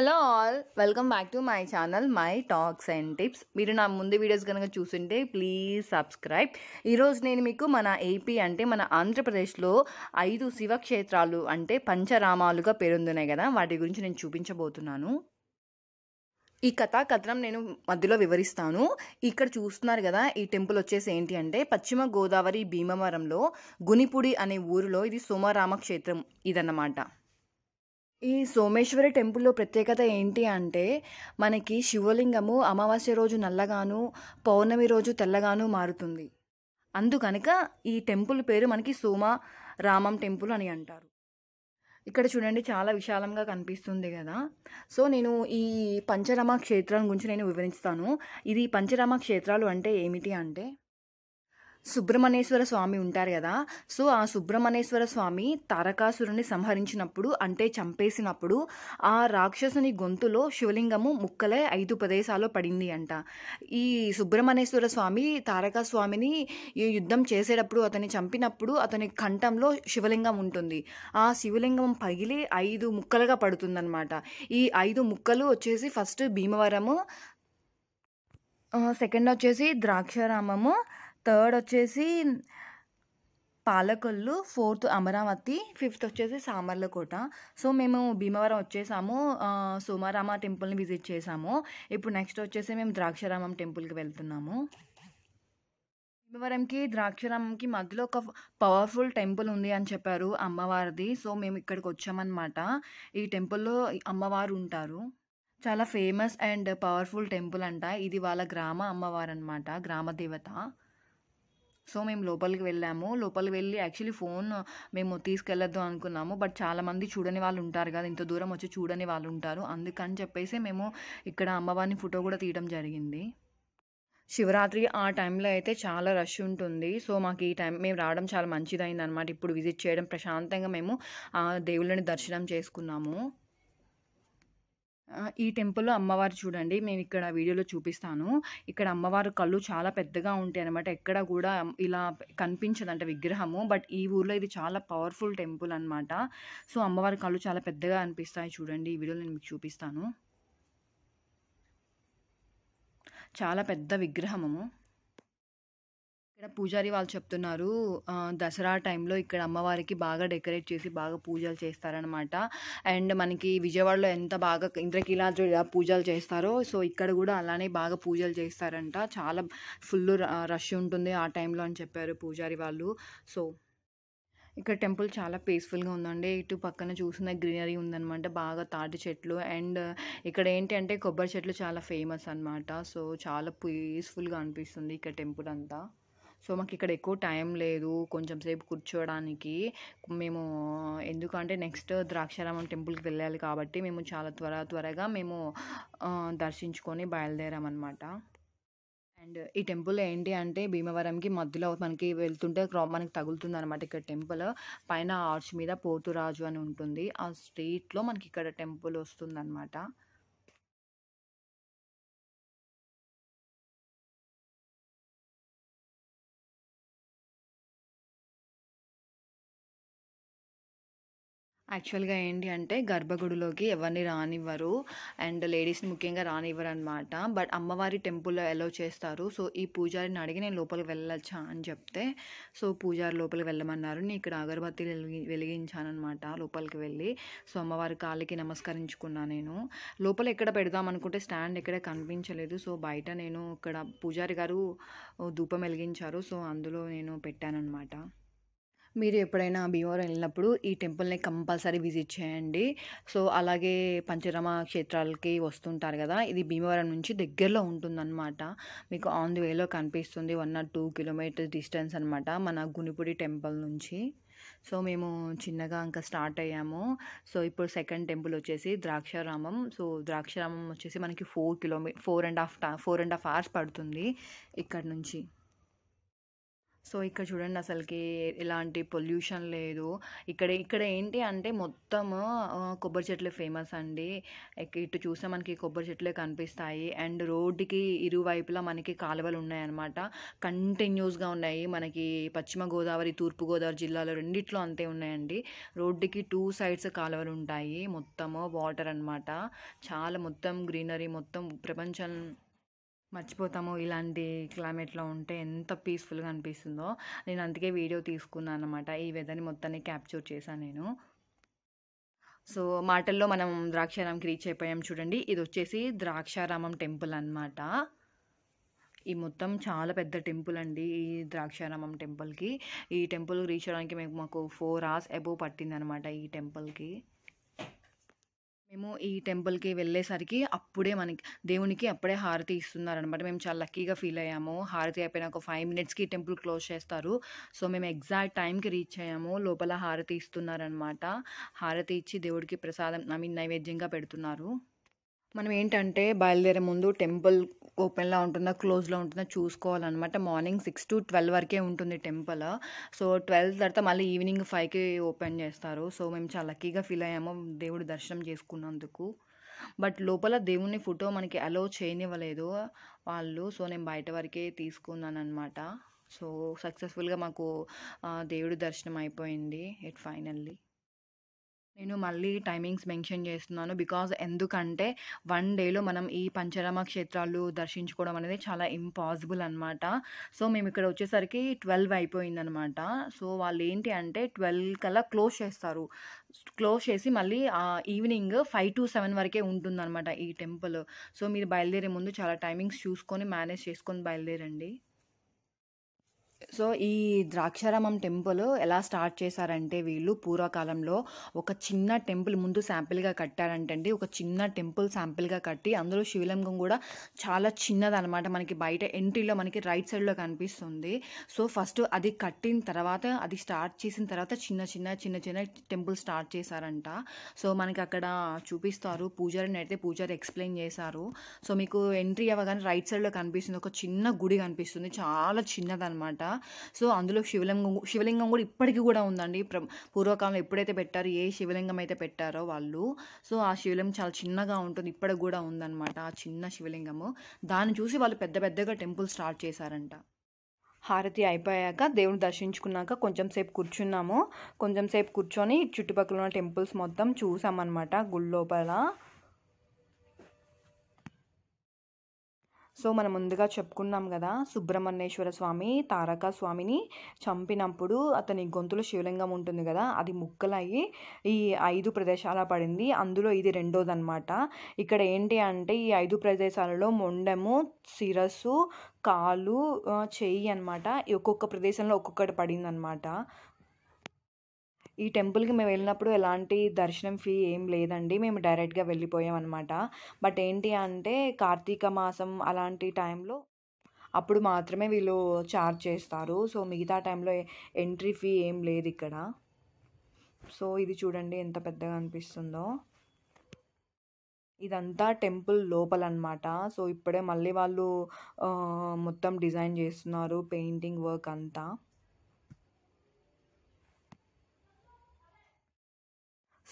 hello all welcome back to my channel my talks and tips మీరు నా ముందు videos కనుక చూస్తుంటే ప్లీజ్ సబ్స్క్రైబ్ ఈరోజు నేను మీకు మన ఏపీ అంటే మన ఆంధ్రప్రదేశ్లో ఐదు శివక్షేత్రాలు అంటే పంచరామాలుగా పేరుందినాయి కదా వాటి గురించి నేను చూపించబోతున్నాను ఈ కథా కథనం నేను మధ్యలో వివరిస్తాను ఇక్కడ చూస్తున్నారు కదా ఈ టెంపుల్ వచ్చేసి ఏంటి అంటే పశ్చిమ గోదావరి భీమవరంలో గునిపుడి అనే ఊరిలో ఇది సోమరామ క్షేత్రం ఇదన్నమాట ఈ సోమేశ్వరి టెంపుల్లో ప్రత్యేకత ఏంటి అంటే మనకి శివలింగము అమావాస్య రోజు నల్లగాను పౌర్ణమి రోజు తెల్లగాను మారుతుంది అందుకనుక ఈ టెంపుల్ పేరు మనకి సోమ రామం టెంపుల్ అని అంటారు ఇక్కడ చూడండి చాలా విశాలంగా కనిపిస్తుంది కదా సో నేను ఈ పంచరామ క్షేత్రం గురించి నేను వివరిస్తాను ఇది పంచరామ క్షేత్రాలు అంటే ఏమిటి అంటే సుబ్రహ్మణ్యేశ్వర స్వామి ఉంటారు కదా సో ఆ సుబ్రహ్మణ్యేశ్వర స్వామి తారకాసురుని సంహరించినప్పుడు అంటే చంపేసినప్పుడు ఆ రాక్షసుని గొంతులో శివలింగము ముక్కలే ఐదు ప్రదేశాలు పడింది అంట ఈ సుబ్రహ్మణ్యేశ్వర స్వామి తారకాస్వామిని ఈ యుద్ధం చేసేటప్పుడు అతన్ని చంపినప్పుడు అతని కంఠంలో శివలింగం ఉంటుంది ఆ శివలింగం పగిలి ఐదు ముక్కలుగా పడుతుందన్నమాట ఈ ఐదు ముక్కలు వచ్చేసి ఫస్ట్ భీమవరము సెకండ్ వచ్చేసి ద్రాక్షారామము థర్డ్ వచ్చేసి పాలకొల్లు ఫోర్త్ అమరావతి ఫిఫ్త్ వచ్చేసి సామర్లకోట సో మేము భీమవరం వచ్చేసాము సోమారామ టెంపుల్ని విజిట్ చేసాము ఇప్పుడు నెక్స్ట్ వచ్చేసి మేము ద్రాక్షారామం టెంపుల్కి వెళ్తున్నాము భీమవరంకి ద్రాక్షారామంకి మధ్యలో ఒక పవర్ఫుల్ టెంపుల్ ఉంది అని చెప్పారు అమ్మవారిది సో మేము ఇక్కడికి వచ్చామన్నమాట ఈ టెంపుల్లో అమ్మవారు ఉంటారు చాలా ఫేమస్ అండ్ పవర్ఫుల్ టెంపుల్ అంట ఇది వాళ్ళ గ్రామ అమ్మవారు అనమాట గ్రామ దేవత సో మేము లోపలికి వెళ్ళాము లోపలికి వెళ్ళి యాక్చువల్లీ ఫోన్ మేము తీసుకెళ్ళొద్దు అనుకున్నాము బట్ చాలామంది చూడని వాళ్ళు ఉంటారు కదా ఇంత దూరం వచ్చి చూడని వాళ్ళు ఉంటారు అందుకని చెప్పేసి మేము ఇక్కడ అమ్మవారిని ఫోటో కూడా తీయడం జరిగింది శివరాత్రి ఆ టైంలో అయితే చాలా రష్ ఉంటుంది సో మాకు ఈ టైం మేము రావడం చాలా మంచిదైంది అనమాట ఇప్పుడు విజిట్ చేయడం ప్రశాంతంగా మేము ఆ దేవుళ్ళని దర్శనం చేసుకున్నాము ఈ టెంపుల్లో అమ్మవారు చూడండి మేము ఇక్కడ వీడియోలో చూపిస్తాను ఇక్కడ అమ్మవారు కళ్ళు చాలా పెద్దగా ఉంటాయి అనమాట ఎక్కడ కూడా ఇలా కనిపించదంట విగ్రహము బట్ ఈ ఊర్లో ఇది చాలా పవర్ఫుల్ టెంపుల్ అనమాట సో అమ్మవారి కళ్ళు చాలా పెద్దగా అనిపిస్తాయి చూడండి ఈ వీడియోలో నేను మీకు చూపిస్తాను చాలా పెద్ద విగ్రహము ఇక్కడ పూజారి వాళ్ళు చెప్తున్నారు దసరా టైంలో ఇక్కడ అమ్మవారికి బాగా డెకరేట్ చేసి బాగా పూజలు చేస్తారనమాట అండ్ మనకి విజయవాడలో ఎంత బాగా ఇంద్రకీలాద్రి పూజలు చేస్తారో సో ఇక్కడ కూడా అలానే బాగా పూజలు చేస్తారంట చాలా ఫుల్ రష్ ఉంటుంది ఆ టైంలో అని చెప్పారు పూజారి వాళ్ళు సో ఇక్కడ టెంపుల్ చాలా పీస్ఫుల్గా ఉందండి ఇటు పక్కన చూసిన గ్రీనరీ ఉందనమాట బాగా తాటి చెట్లు అండ్ ఇక్కడ ఏంటి అంటే కొబ్బరి చెట్లు చాలా ఫేమస్ అనమాట సో చాలా పీస్ఫుల్గా అనిపిస్తుంది ఇక్కడ టెంపుల్ అంతా సో మాకు ఇక్కడ ఎక్కువ టైం లేదు కొంచెం సేపు కూర్చోవడానికి మేము ఎందుకంటే నెక్స్ట్ ద్రాక్షారామం టెంపుల్కి వెళ్ళాలి కాబట్టి మేము చాలా త్వర త్వరగా మేము దర్శించుకొని బయలుదేరామన్నమాట అండ్ ఈ టెంపుల్ ఏంటి అంటే భీమవరంకి మధ్యలో మనకి వెళ్తుంటే మనకి తగులుతుంది అనమాట ఇక్కడ టెంపుల్ పైన ఆర్చ్ మీద పోతురాజు అని ఉంటుంది ఆ స్ట్రీట్లో మనకి ఇక్కడ టెంపుల్ వస్తుంది అనమాట యాక్చువల్గా ఏంటి అంటే గర్భగుడిలోకి ఎవరిని రానివ్వరు అండ్ లేడీస్ని ముఖ్యంగా రానివ్వరు అనమాట బట్ అమ్మవారి టెంపుల్లో అలో చేస్తారు సో ఈ పూజారిని అడిగి నేను లోపలికి వెళ్ళొచ్చా అని చెప్తే సో పూజారి లోపలికి వెళ్ళమన్నారు నేను ఇక్కడ అగరబత్తి వెలిగించాను వెలిగించానమాట లోపలికి వెళ్ళి సో అమ్మవారి కాళ్ళకి నమస్కరించుకున్నా నేను లోపల ఎక్కడ పెడదాం అనుకుంటే స్టాండ్ ఎక్కడ కనిపించలేదు సో బయట నేను ఇక్కడ పూజారి గారు ధూపం వెలిగించారు సో అందులో నేను పెట్టానన్నమాట మీరు ఎప్పుడైనా భీమవరం వెళ్ళినప్పుడు ఈ టెంపుల్ని కంపల్సరీ విజిట్ చేయండి సో అలాగే పంచరమ క్షేత్రాలకి వస్తుంటారు కదా ఇది భీమవరం నుంచి దగ్గరలో ఉంటుందన్నమాట మీకు ఆన్ ది వేలో కనిపిస్తుంది one or two kilometre distance అనమాట మన గునిపుడి టెంపుల్ నుంచి సో మేము చిన్నగా ఇంకా స్టార్ట్ అయ్యాము సో ఇప్పుడు సెకండ్ టెంపుల్ వచ్చేసి ద్రాక్షారామం సో ద్రాక్షారామం వచ్చేసి మనకి ఫోర్ కిలోమీ four and half four and half hours పడుతుంది ఇక్కడ నుంచి సో ఇక్కడ చూడండి అసలుకి ఎలాంటి పొల్యూషన్ లేదు ఇక్కడ ఇక్కడ ఏంటి అంటే మొత్తము కొబ్బరి చెట్లు ఫేమస్ అండి ఇటు చూస్తే మనకి కొబ్బరి చెట్లే కనిపిస్తాయి అండ్ రోడ్డుకి ఇరువైపులా మనకి కాలువలు ఉన్నాయన్నమాట కంటిన్యూస్గా ఉన్నాయి మనకి పశ్చిమ గోదావరి తూర్పు గోదావరి జిల్లాలో రెండిట్లో అంతే ఉన్నాయండి రోడ్డుకి టూ సైడ్స్ కాలువలు ఉంటాయి మొత్తము వాటర్ అనమాట చాలా మొత్తం గ్రీనరీ మొత్తం ప్రపంచం మర్చిపోతాము ఇలాంటి క్లైమేట్లో ఉంటే ఎంత పీస్ఫుల్గా అనిపిస్తుందో నేను అందుకే వీడియో తీసుకున్నాను అనమాట ఈ వెదర్ని మొత్తాన్ని క్యాప్చర్ చేశాను నేను సో మాటల్లో మనం ద్రాక్షారామంకి రీచ్ అయిపోయాం చూడండి ఇది వచ్చేసి ద్రాక్షారామం టెంపుల్ అనమాట ఈ మొత్తం చాలా పెద్ద టెంపుల్ అండి ఈ ద్రాక్షారామం టెంపుల్కి ఈ టెంపుల్ రీచ్ అవడానికి మేము మాకు ఫోర్ అవర్స్ అబోవ్ పట్టిందనమాట ఈ టెంపుల్కి మేము ఈ టెంపుల్కి వెళ్ళేసరికి అప్పుడే మనకి దేవునికి అప్పుడే హారతి ఇస్తున్నారనమాట మేము చాలా లక్కీగా ఫీల్ అయ్యాము హారతి అయిపోయిన ఒక ఫైవ్ మినిట్స్కి టెంపుల్ క్లోజ్ చేస్తారు సో మేము ఎగ్జాక్ట్ టైంకి రీచ్ అయ్యాము లోపల హారతి ఇస్తున్నారనమాట హారతి ఇచ్చి దేవుడికి ప్రసాదం ఐ మీన్ నైవేద్యంగా పెడుతున్నారు మనం ఏంటంటే బయలుదేరే ముందు టెంపుల్ ఓపెన్లో ఉంటుందా క్లోజ్లో ఉంటుందా చూసుకోవాలన్నమాట మార్నింగ్ సిక్స్ టు ట్వెల్వ్ వరకే ఉంటుంది టెంపుల్ సో ట్వెల్వ్ తర్వాత మళ్ళీ ఈవినింగ్ ఫైవ్కి ఓపెన్ చేస్తారు సో మేము చాలా లక్కీగా ఫీల్ అయ్యాము దేవుడి దర్శనం చేసుకున్నందుకు బట్ లోపల దేవుని ఫోటో మనకి అలో చేయనివ్వలేదు వాళ్ళు సో నేను బయట వరకే తీసుకున్నాను అనమాట సో సక్సెస్ఫుల్గా మాకు దేవుడి దర్శనం అయిపోయింది ఇట్ ఫైనల్లీ నేను మళ్ళీ టైమింగ్స్ మెన్షన్ చేస్తున్నాను బికాజ్ ఎందుకంటే వన్ డేలో మనం ఈ పంచరామ క్షేత్రాలు దర్శించుకోవడం అనేది చాలా ఇంపాసిబుల్ అనమాట సో మేము ఇక్కడ వచ్చేసరికి ట్వెల్వ్ అయిపోయిందనమాట సో వాళ్ళు ఏంటి అంటే ట్వెల్వ్ కల్లా క్లోజ్ చేస్తారు క్లోజ్ చేసి మళ్ళీ ఈవినింగ్ ఫైవ్ టు సెవెన్ వరకే ఉంటుందన్నమాట ఈ టెంపుల్ సో మీరు బయలుదేరే ముందు చాలా టైమింగ్స్ చూసుకొని మేనేజ్ చేసుకొని బయలుదేరండి సో ఈ ద్రాక్షారామం టెంపుల్ ఎలా స్టార్ట్ చేశారంటే వీళ్ళు పూర్వకాలంలో ఒక చిన్న టెంపుల్ ముందు శాంపిల్గా కట్టారంటండి ఒక చిన్న టెంపుల్ శాంపిల్గా కట్టి అందులో శివలింగం కూడా చాలా చిన్నదనమాట మనకి బయట ఎంట్రీలో మనకి రైట్ సైడ్లో కనిపిస్తుంది సో ఫస్ట్ అది కట్టిన తర్వాత అది స్టార్ట్ చేసిన తర్వాత చిన్న చిన్న చిన్న చిన్న టెంపుల్ స్టార్ట్ చేశారంట సో మనకి అక్కడ చూపిస్తారు పూజారిని అయితే పూజారి ఎక్స్ప్లెయిన్ చేశారు సో మీకు ఎంట్రీ అవ్వగానే రైట్ సైడ్లో కనిపిస్తుంది ఒక చిన్న గుడి కనిపిస్తుంది చాలా చిన్నదనమాట కదా సో అందులో శివలింగం శివలింగం కూడా ఇప్పటికీ కూడా ఉందండి పూర్వకాలంలో ఎప్పుడైతే పెట్టారో ఏ శివలింగం అయితే పెట్టారో వాళ్ళు సో ఆ శివలింగం చాలా చిన్నగా ఉంటుంది ఇప్పటికి కూడా ఉందన్నమాట ఆ చిన్న శివలింగము దాన్ని చూసి వాళ్ళు పెద్ద పెద్దగా టెంపుల్ స్టార్ట్ చేశారంట హారతి అయిపోయాక దేవుని దర్శించుకున్నాక కొంచెం సేపు కూర్చున్నాము కొంచెం సేపు కూర్చొని చుట్టుపక్కల ఉన్న టెంపుల్స్ మొత్తం చూసామన్నమాట గుడి లోపల సో మనం ముందుగా చెప్పుకున్నాం కదా సుబ్రహ్మణ్యేశ్వర స్వామి తారక స్వామిని చంపినప్పుడు అతని గొంతులో శివలింగం ఉంటుంది కదా అది ముక్కలయ్యి ఈ ఐదు ప్రదేశాల పడింది అందులో ఇది రెండోదన్నమాట ఇక్కడ ఏంటి అంటే ఈ ఐదు ప్రదేశాలలో మొండెము శిరస్సు కాలు చెయ్యి అనమాట ఒక్కొక్క ప్రదేశంలో ఒక్కొక్కటి పడిందనమాట ఈ టెంపుల్కి మేము వెళ్ళినప్పుడు ఎలాంటి దర్శనం ఫీ ఏం లేదండి మేము డైరెక్ట్గా వెళ్ళిపోయాం అనమాట బట్ ఏంటి అంటే కార్తీక మాసం అలాంటి టైంలో అప్పుడు మాత్రమే వీళ్ళు ఛార్జ్ చేస్తారు సో మిగతా టైంలో ఎంట్రీ ఫీ ఏం లేదు ఇక్కడ సో ఇది చూడండి ఎంత పెద్దగా అనిపిస్తుందో ఇదంతా టెంపుల్ లోపల అనమాట సో ఇప్పుడే మళ్ళీ వాళ్ళు మొత్తం డిజైన్ చేస్తున్నారు పెయింటింగ్ వర్క్ అంతా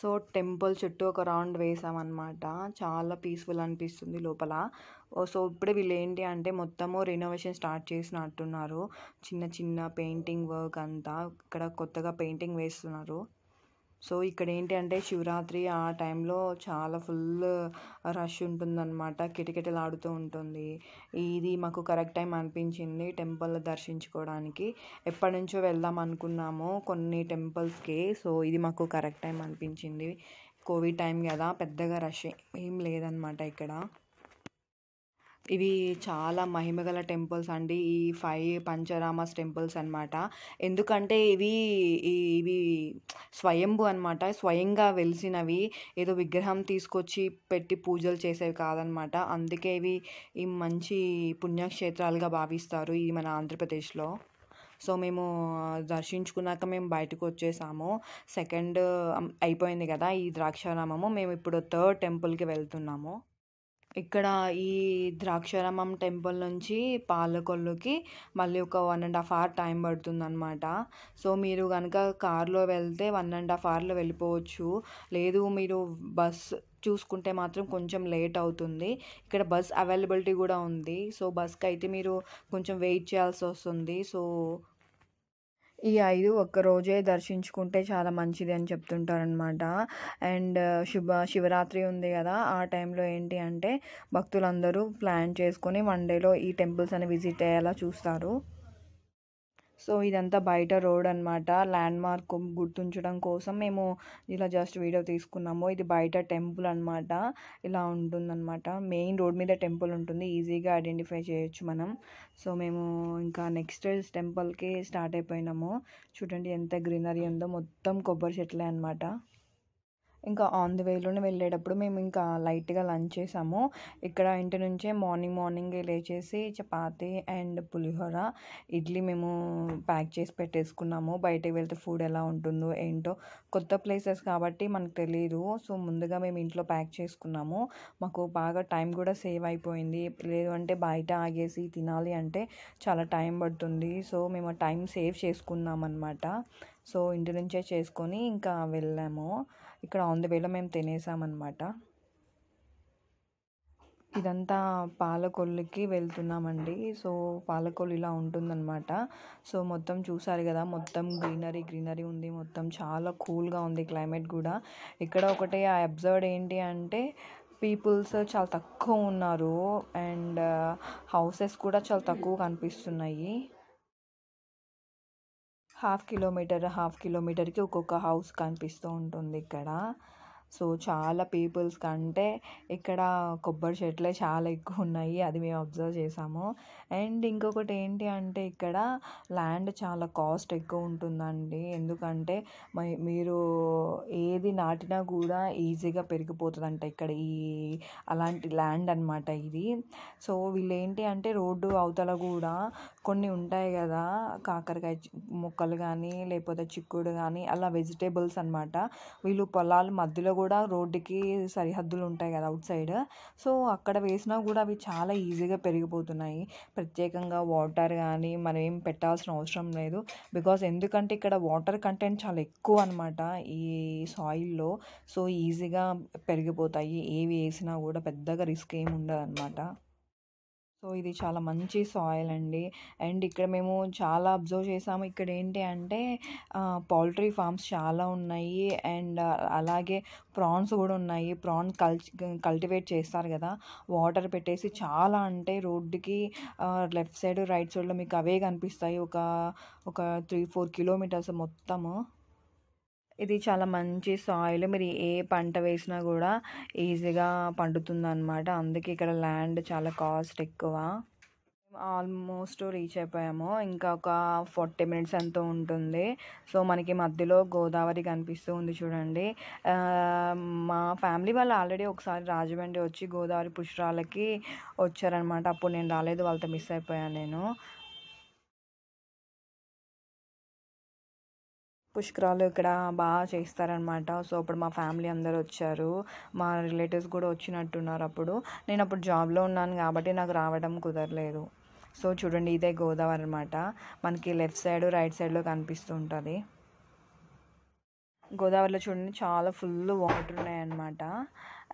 సో టెంపుల్ చుట్టూ ఒక రౌండ్ వేసామన్నమాట చాలా పీస్ఫుల్ అనిపిస్తుంది లోపల సో ఇప్పుడే వీళ్ళు ఏంటి అంటే మొత్తము రెనోవేషన్ స్టార్ట్ చేసినట్టున్నారు చిన్న చిన్న పెయింటింగ్ వర్క్ అంతా ఇక్కడ కొత్తగా పెయింటింగ్ వేస్తున్నారు సో ఇక్కడ ఏంటి అంటే శివరాత్రి ఆ టైంలో చాలా ఫుల్ రష్ ఉంటుందన్నమాట కిటకిటలాడుతూ ఉంటుంది ఇది మాకు కరెక్ట్ టైం అనిపించింది టెంపుల్ దర్శించుకోవడానికి ఎప్పటి నుంచో వెళ్దాం అనుకున్నాము కొన్ని టెంపుల్స్కి సో ఇది మాకు కరెక్ట్ టైం అనిపించింది కోవిడ్ టైం కదా పెద్దగా రష్ ఏం లేదనమాట ఇక్కడ ఇవి చాలా మహిమగల టెంపుల్స్ అండి ఈ ఫైవ్ పంచరామస్ టెంపుల్స్ అనమాట ఎందుకంటే ఇవి ఇవి స్వయంభు అనమాట స్వయంగా వెలిసినవి ఏదో విగ్రహం తీసుకొచ్చి పెట్టి పూజలు చేసేవి కాదనమాట అందుకే ఇవి ఈ మంచి పుణ్యక్షేత్రాలుగా భావిస్తారు ఇది మన ఆంధ్రప్రదేశ్లో సో మేము దర్శించుకున్నాక మేము బయటకు వచ్చేసాము సెకండ్ అయిపోయింది కదా ఈ ద్రాక్షారామము మేము ఇప్పుడు థర్డ్ టెంపుల్కి వెళ్తున్నాము ఇక్కడ ఈ ద్రాక్షారామం టెంపుల్ నుంచి పాలకొల్లుకి మళ్ళీ ఒక one and half hour time పడుతుందన్నమాట సో మీరు కనుక కార్లో వెళ్తే వన్ అండ్ హాఫ్ అవర్లో వెళ్ళిపోవచ్చు లేదు మీరు బస్ చూసుకుంటే మాత్రం కొంచెం లేట్ అవుతుంది ఇక్కడ బస్ అవైలబిలిటీ కూడా ఉంది సో బస్కి అయితే మీరు కొంచెం వెయిట్ చేయాల్సి వస్తుంది సో ఈ ఐదు ఒక్కరోజే దర్శించుకుంటే చాలా మంచిది అని చెప్తుంటారనమాట అండ్ శుభ శివరాత్రి ఉంది కదా ఆ టైంలో ఏంటి అంటే భక్తులందరూ ప్లాన్ చేసుకొని వన్ డేలో ఈ టెంపుల్స్ అని విజిట్ అయ్యేలా చూస్తారు సో ఇదంతా బయట రోడ్ అనమాట ల్యాండ్ మార్క్ గుర్తుంచడం కోసం మేము ఇలా జస్ట్ వీడియో తీసుకున్నాము ఇది బయట టెంపుల్ అనమాట ఇలా ఉంటుందన్నమాట మెయిన్ రోడ్ మీద టెంపుల్ ఉంటుంది ఈజీగా ఐడెంటిఫై చేయొచ్చు మనం సో మేము ఇంకా నెక్స్ట్ టెంపుల్కి స్టార్ట్ అయిపోయినాము చూడండి ఎంత గ్రీనరీ ఉందో మొత్తం కొబ్బరి చెట్లే అనమాట ఇంకా ఆన్ ది వేలోనే వెళ్ళేటప్పుడు మేము ఇంకా లైట్గా లంచ్ చేసాము ఇక్కడ ఇంటి నుంచే మార్నింగ్ మార్నింగ్ లేచేసి చపాతి అండ్ పులిహోర ఇడ్లీ మేము ప్యాక్ చేసి పెట్టేసుకున్నాము బయటకు వెళ్తే ఫుడ్ ఎలా ఉంటుందో ఏంటో కొత్త ప్లేసెస్ కాబట్టి మనకు తెలియదు సో ముందుగా మేము ఇంట్లో ప్యాక్ చేసుకున్నాము మాకు బాగా టైం కూడా సేవ్ అయిపోయింది లేదు అంటే బయట ఆగేసి తినాలి అంటే చాలా టైం పడుతుంది సో మేము టైం సేవ్ చేసుకున్నాం అనమాట సో ఇంటి నుంచే చేసుకొని ఇంకా వెళ్ళాము ఇక్కడ ఆన్ ది వేలో మేము తినేసామన్నమాట ఇదంతా పాలకొల్లుకి వెళ్తున్నామండి సో పాలకొల్లు ఇలా ఉంటుందన్నమాట సో మొత్తం చూసారు కదా మొత్తం గ్రీనరీ గ్రీనరీ ఉంది మొత్తం చాలా కూల్గా ఉంది క్లైమేట్ కూడా ఇక్కడ ఒకటి అబ్జర్వ్ ఏంటి అంటే పీపుల్స్ చాలా తక్కువ ఉన్నారు అండ్ హౌసెస్ uh, కూడా చాలా తక్కువ కనిపిస్తున్నాయి हाफ किलोमीटर हाफ किलोमीटर की हाउस कौन इकड़ा సో చాలా పీపుల్స్ కంటే ఇక్కడ కొబ్బరి చెట్లే చాలా ఎక్కువ ఉన్నాయి అది మేము అబ్జర్వ్ చేసాము అండ్ ఇంకొకటి ఏంటి అంటే ఇక్కడ ల్యాండ్ చాలా కాస్ట్ ఎక్కువ ఉంటుందండి ఎందుకంటే మీరు ఏది నాటినా కూడా ఈజీగా పెరిగిపోతుంది అంట ఇక్కడ ఈ అలాంటి ల్యాండ్ అనమాట ఇది సో వీళ్ళు ఏంటి అంటే రోడ్డు అవతల కూడా కొన్ని ఉంటాయి కదా కాకరకాయ మొక్కలు కానీ లేకపోతే చిక్కుడు కానీ అలా వెజిటేబుల్స్ అనమాట వీళ్ళు పొలాలు మధ్యలో కూడా రోడ్డుకి సరిహద్దులు ఉంటాయి కదా అవుట్ సైడ్ సో అక్కడ వేసినా కూడా అవి చాలా ఈజీగా పెరిగిపోతున్నాయి ప్రత్యేకంగా వాటర్ కానీ మనం ఏం పెట్టాల్సిన అవసరం లేదు బికాస్ ఎందుకంటే ఇక్కడ వాటర్ కంటెంట్ చాలా ఎక్కువ అనమాట ఈ సాయిల్లో సో ఈజీగా పెరిగిపోతాయి ఏవి వేసినా కూడా పెద్దగా రిస్క్ ఏమి ఉండదు అనమాట సో ఇది చాలా మంచి సాయిల్ అండి అండ్ ఇక్కడ మేము చాలా అబ్జర్వ్ చేసాము ఇక్కడ ఏంటి అంటే పౌల్ట్రీ ఫార్మ్స్ చాలా ఉన్నాయి అండ్ అలాగే ప్రాన్స్ కూడా ఉన్నాయి ప్రాన్స్ కల్చి కల్టివేట్ చేస్తారు కదా వాటర్ పెట్టేసి చాలా అంటే రోడ్డుకి లెఫ్ట్ సైడ్ రైట్ సైడ్లో మీకు అవే కనిపిస్తాయి ఒక ఒక త్రీ ఫోర్ కిలోమీటర్స్ మొత్తము ఇది చాలా మంచి సాయిల్ మీరు ఏ పంట వేసినా కూడా ఈజీగా పండుతుంది అనమాట అందుకే ఇక్కడ ల్యాండ్ చాలా కాస్ట్ ఎక్కువ ఆల్మోస్ట్ రీచ్ అయిపోయాము ఇంకా ఒక ఫార్టీ మినిట్స్ ఎంతో ఉంటుంది సో మనకి మధ్యలో గోదావరి కనిపిస్తూ ఉంది చూడండి మా ఫ్యామిలీ వాళ్ళు ఆల్రెడీ ఒకసారి రాజమండ్రి వచ్చి గోదావరి పుష్కరాలకి వచ్చారనమాట అప్పుడు నేను రాలేదు వాళ్ళతో మిస్ అయిపోయాను నేను పుష్కరాలు ఇక్కడ బాగా చేస్తారనమాట సో అప్పుడు మా ఫ్యామిలీ అందరు వచ్చారు మా రిలేటివ్స్ కూడా వచ్చినట్టున్నారు అప్పుడు నేను అప్పుడు జాబ్లో ఉన్నాను కాబట్టి నాకు రావడం కుదరలేదు సో చూడండి ఇదే గోదావరి అనమాట మనకి లెఫ్ట్ సైడ్ రైట్ సైడ్లో కనిపిస్తూ ఉంటుంది గోదావరిలో చూడండి చాలా ఫుల్ వాటర్ ఉన్నాయన్నమాట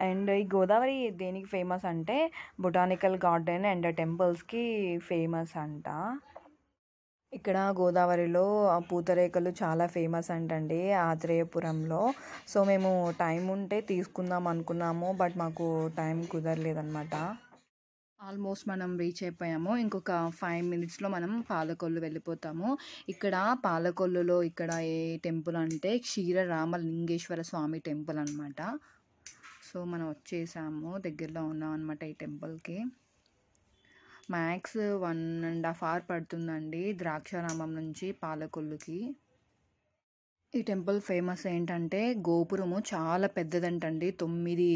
అండ్ ఈ గోదావరి దేనికి ఫేమస్ అంటే బొటానికల్ గార్డెన్ అండ్ టెంపుల్స్కి ఫేమస్ అంట ఇక్కడ గోదావరిలో పూతరేకులు చాలా ఫేమస్ అంటండి ఆత్రేయపురంలో సో మేము టైం ఉంటే తీసుకుందాం అనుకున్నాము బట్ మాకు టైం కుదరలేదనమాట ఆల్మోస్ట్ మనం రీచ్ అయిపోయాము ఇంకొక ఫైవ్ మినిట్స్లో మనం పాలకొల్లు వెళ్ళిపోతాము ఇక్కడ పాలకొల్లులో ఇక్కడ ఏ టెంపుల్ అంటే క్షీర రామలింగేశ్వర స్వామి టెంపుల్ అనమాట సో మనం వచ్చేసాము దగ్గరలో ఉన్నాం అనమాట ఈ టెంపుల్కి max one and half hour పడుతుందండి ద్రాక్షారామం నుంచి పాలకొల్లుకి ఈ టెంపుల్ ఫేమస్ ఏంటంటే గోపురము చాలా పెద్దదంటండి తొమ్మిది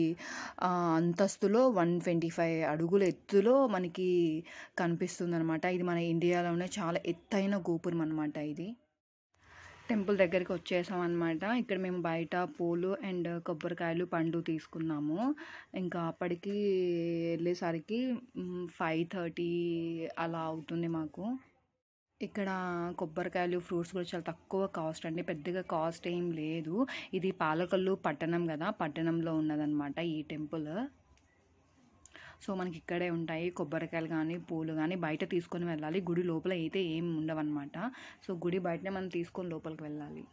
అంతస్తులో వన్ ట్వంటీ ఫైవ్ అడుగుల ఎత్తులో మనకి కనిపిస్తుంది అనమాట ఇది మన ఇండియాలోనే చాలా ఎత్తైన గోపురం అనమాట ఇది టెంపుల్ దగ్గరికి వచ్చేసాం అనమాట ఇక్కడ మేము బయట పూలు అండ్ కొబ్బరికాయలు పండు తీసుకున్నాము ఇంకా అప్పటికి వెళ్ళేసరికి ఫైవ్ థర్టీ అలా అవుతుంది మాకు ఇక్కడ కొబ్బరికాయలు ఫ్రూట్స్ కూడా చాలా తక్కువ కాస్ట్ అండి పెద్దగా కాస్ట్ ఏం లేదు ఇది పాలకొల్లు పట్టణం కదా పట్టణంలో ఉన్నదనమాట ఈ టెంపుల్ సో మనకి ఇక్కడే ఉంటాయి కొబ్బరికాయలు కానీ పూలు కానీ బయట తీసుకొని వెళ్ళాలి గుడి లోపల అయితే ఏం ఉండవన్నమాట సో గుడి బయటనే మనం తీసుకొని లోపలికి వెళ్ళాలి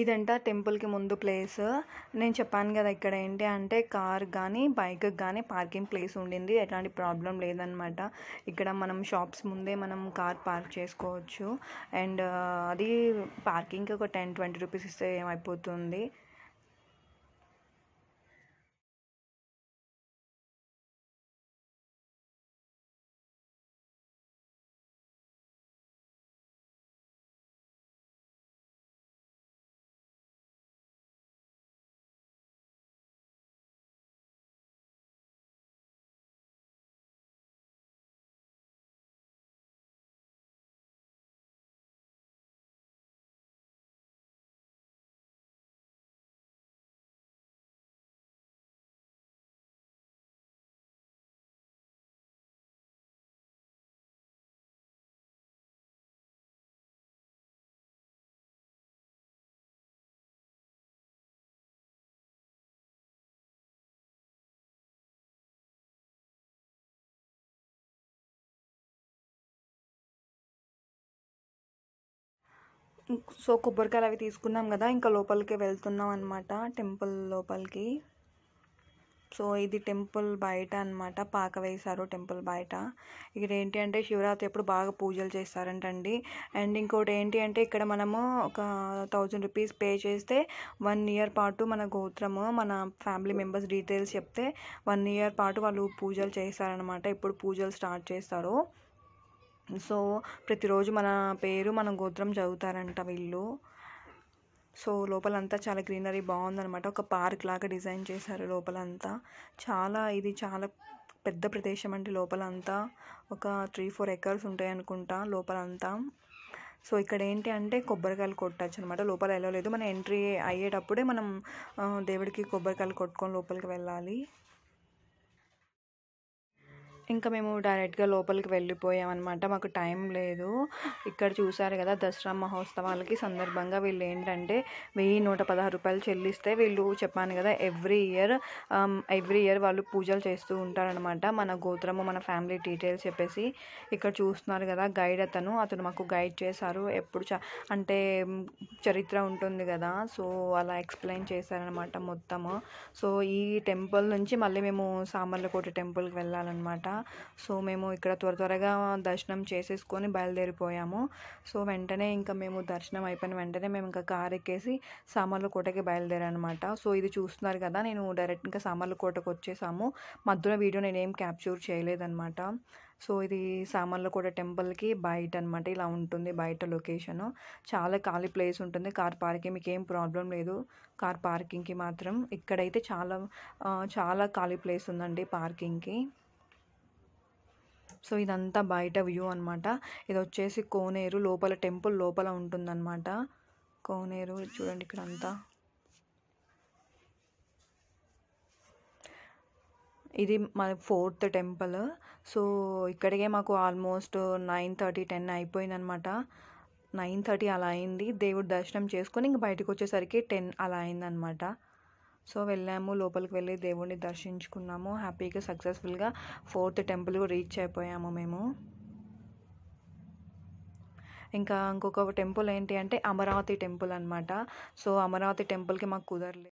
ఇదంట టెంపుల్కి ముందు ప్లేస్ నేను చెప్పాను కదా ఇక్కడ ఏంటి అంటే కార్ కానీ బైక్ కానీ పార్కింగ్ ప్లేస్ ఉండింది ఎట్లాంటి ప్రాబ్లం లేదనమాట ఇక్కడ మనం షాప్స్ ముందే మనం కార్ పార్క్ చేసుకోవచ్చు అండ్ అది పార్కింగ్కి ఒక టెన్ ట్వంటీ రూపీస్ ఇస్తే ఏమైపోతుంది సో కొబ్బరికాయలు అవి తీసుకున్నాం కదా ఇంకా లోపలికి వెళ్తున్నాం అనమాట టెంపుల్ లోపలికి సో ఇది టెంపుల్ బయట అనమాట పాక వేశారు టెంపుల్ బయట ఇక్కడ ఏంటి అంటే శివరాత్రి ఎప్పుడు బాగా పూజలు చేస్తారంటండి అండ్ ఇంకోటి ఏంటి అంటే ఇక్కడ మనము ఒక థౌజండ్ రూపీస్ పే చేస్తే వన్ ఇయర్ పాటు మన గోత్రము మన ఫ్యామిలీ మెంబర్స్ డీటెయిల్స్ చెప్తే వన్ ఇయర్ పాటు వాళ్ళు పూజలు చేస్తారనమాట ఎప్పుడు పూజలు స్టార్ట్ చేస్తారు సో ప్రతిరోజు మన పేరు మన గోత్రం చదువుతారంట వీళ్ళు సో లోపలంతా చాలా గ్రీనరీ బాగుందనమాట ఒక పార్క్ లాగా డిజైన్ చేశారు లోపలంతా చాలా ఇది చాలా పెద్ద ప్రదేశం అంటే లోపలంతా ఒక త్రీ ఫోర్ ఎకర్స్ ఉంటాయి అనుకుంటా లోపలంతా సో ఇక్కడ ఏంటి అంటే కొబ్బరికాయలు కొట్టచ్చు అనమాట లోపల వెళ్ళలేదు మనం ఎంట్రీ అయ్యేటప్పుడే మనం దేవుడికి కొబ్బరికాయలు కొట్టుకొని లోపలికి వెళ్ళాలి ఇంకా మేము డైరెక్ట్గా లోపలికి వెళ్ళిపోయామన్నమాట మాకు టైం లేదు ఇక్కడ చూసారు కదా దసరా మహోత్సవాలకి సందర్భంగా వీళ్ళు ఏంటంటే వెయ్యి నూట పదహారు రూపాయలు చెల్లిస్తే వీళ్ళు చెప్పాను కదా ఎవ్రీ ఇయర్ ఎవ్రీ ఇయర్ వాళ్ళు పూజలు చేస్తూ ఉంటారనమాట మన గోత్రము మన ఫ్యామిలీ డీటెయిల్స్ చెప్పేసి ఇక్కడ చూస్తున్నారు కదా గైడ్ అతను అతను మాకు గైడ్ చేశారు ఎప్పుడు అంటే చరిత్ర ఉంటుంది కదా సో అలా ఎక్స్ప్లెయిన్ చేశారనమాట మొత్తము సో ఈ టెంపుల్ నుంచి మళ్ళీ మేము సామర్లకోట టెంపుల్కి వెళ్ళాలన్నమాట సో మేము ఇక్కడ త్వర త్వరగా దర్శనం చేసేసుకొని బయలుదేరిపోయాము సో వెంటనే ఇంకా మేము దర్శనం అయిపోయిన వెంటనే మేము ఇంకా కార్ ఎక్కేసి సామర్లకోటకి కోటకి అనమాట సో ఇది చూస్తున్నారు కదా నేను డైరెక్ట్ ఇంకా సామర్లకోటకు కోటకు వచ్చేసాము మధ్యలో వీడియో నేనేం క్యాప్చూర్ చేయలేదన్నమాట సో ఇది సామర్లకోట టెంపుల్కి బయట అనమాట ఇలా ఉంటుంది బయట లొకేషను చాలా ఖాళీ ప్లేస్ ఉంటుంది కార్ పార్కింగ్ మీకు ఏం ప్రాబ్లం లేదు కార్ పార్కింగ్కి మాత్రం ఇక్కడైతే చాలా చాలా ఖాళీ ప్లేస్ ఉందండి పార్కింగ్కి సో ఇదంతా బయట వ్యూ అనమాట ఇది వచ్చేసి కోనేరు లోపల టెంపుల్ లోపల ఉంటుందన్నమాట కోనేరు చూడండి ఇక్కడ అంతా ఇది మన ఫోర్త్ టెంపుల్ సో ఇక్కడికే మాకు ఆల్మోస్ట్ నైన్ థర్టీ టెన్ అయిపోయిందనమాట నైన్ థర్టీ అలా అయింది దేవుడి దర్శనం చేసుకొని ఇంక బయటకు వచ్చేసరికి టెన్ అలా అయిందనమాట సో వెళ్ళాము లోపలికి వెళ్ళి దేవుణ్ణి దర్శించుకున్నాము హ్యాపీగా సక్సెస్ఫుల్గా ఫోర్త్ టెంపుల్ రీచ్ అయిపోయాము మేము ఇంకా ఇంకొక టెంపుల్ ఏంటి అంటే అమరావతి టెంపుల్ అనమాట సో అమరావతి టెంపుల్కి మాకు కుదరలేదు